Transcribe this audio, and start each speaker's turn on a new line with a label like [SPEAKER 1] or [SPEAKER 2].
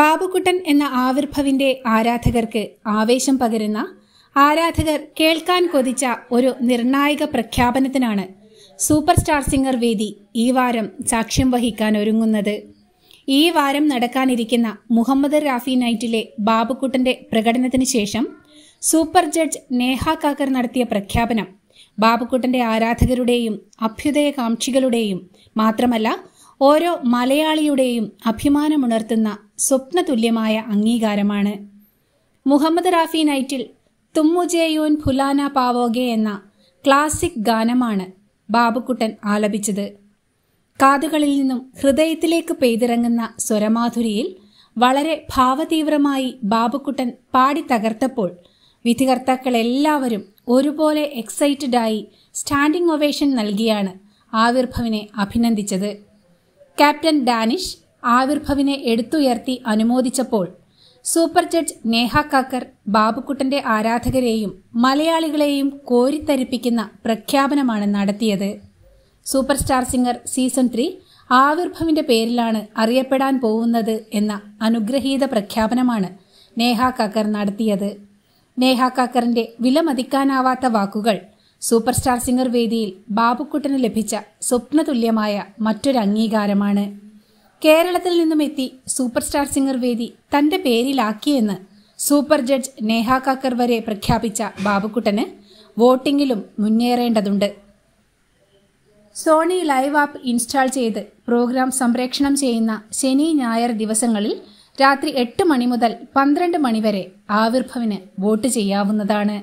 [SPEAKER 1] ബാബുക്കുട്ടൻ എന്ന ആവിർഭവിന്റെ ആരാധകർക്ക് ആവേശം പകരുന്ന ആരാധകർ കേൾക്കാൻ കൊതിച്ച ഒരു നിർണായക പ്രഖ്യാപനത്തിനാണ് സൂപ്പർ സ്റ്റാർ സിംഗർ വേദി ഈ വാരം സാക്ഷ്യം വഹിക്കാൻ ഒരുങ്ങുന്നത് ഈ വാരം നടക്കാനിരിക്കുന്ന മുഹമ്മദ് റാഫി നൈറ്റിലെ ബാബുക്കുട്ടന്റെ പ്രകടനത്തിന് ശേഷം സൂപ്പർ ജഡ്ജ് നേഹ കാക്കർ നടത്തിയ പ്രഖ്യാപനം ബാബുക്കുട്ടന്റെ ആരാധകരുടെയും അഭ്യുദയകാംക്ഷികളുടെയും മാത്രമല്ല ഓരോ മലയാളിയുടെയും അഭിമാനമുണർത്തുന്ന സ്വപ്നതുല്യമായ അംഗീകാരമാണ് മുഹമ്മദ് റാഫി നൈറ്റിൽ തുമ്മുജേയോൻ ഫുലാന പാവോഗെ എന്ന ക്ലാസിക് ഗാനമാണ് ബാബുക്കുട്ടൻ ആലപിച്ചത് കാതുകളിൽ നിന്നും ഹൃദയത്തിലേക്ക് പെയ്തിറങ്ങുന്ന സ്വരമാധുരിയിൽ വളരെ ഭാവതീവ്രമായി ബാബുക്കുട്ടൻ പാടി തകർത്തപ്പോൾ വിധികർത്താക്കളെല്ലാവരും ഒരുപോലെ എക്സൈറ്റഡായി സ്റ്റാൻഡിംഗ് ഒവേഷൻ നൽകിയാണ് ആവിർഭവിനെ അഭിനന്ദിച്ചത് ക്യാപ്റ്റൻ ഡാനിഷ് ആവിർഭവിനെ എടുത്തുയർത്തി അനുമോദിച്ചപ്പോൾ സൂപ്പർ ജഡ്ജ് നേഹ കാക്കർ ബാബുക്കുട്ടന്റെ ആരാധകരെയും മലയാളികളെയും കോരിത്തരിപ്പിക്കുന്ന പ്രഖ്യാപനമാണ് നടത്തിയത് super star singer season three ആവിർഭവിന്റെ പേരിലാണ് അറിയപ്പെടാൻ പോകുന്നത് എന്ന അനുഗ്രഹീത പ്രഖ്യാപനമാണ് നേഹ കാക്കർ നടത്തിയത് നേഹ കാക്കറിന്റെ വിലമതിക്കാനാവാത്ത വാക്കുകൾ സൂപ്പർ സ്റ്റാർ സിംഗർ വേദിയിൽ ബാബുക്കുട്ടന് ലഭിച്ച സ്വപ്നതുല്യമായ മറ്റൊരു അംഗീകാരമാണ് കേരളത്തിൽ നിന്നും എത്തി സൂപ്പർ സ്റ്റാർ സിംഗർ വേദി തന്റെ പേരിലാക്കിയെന്ന് സൂപ്പർ ജഡ്ജ് നേഹ കാക്കർ വരെ പ്രഖ്യാപിച്ച ബാബുക്കുട്ടന് വോട്ടിംഗിലും മുന്നേറേണ്ടതുണ്ട് സോണി ലൈവ് ആപ്പ് ഇൻസ്റ്റാൾ ചെയ്ത് പ്രോഗ്രാം സംപ്രേക്ഷണം ചെയ്യുന്ന ശനി ഞായർ ദിവസങ്ങളിൽ രാത്രി എട്ട് മണി മുതൽ പന്ത്രണ്ട് മണിവരെ ആവിർഭവിന് വോട്ട് ചെയ്യാവുന്നതാണ്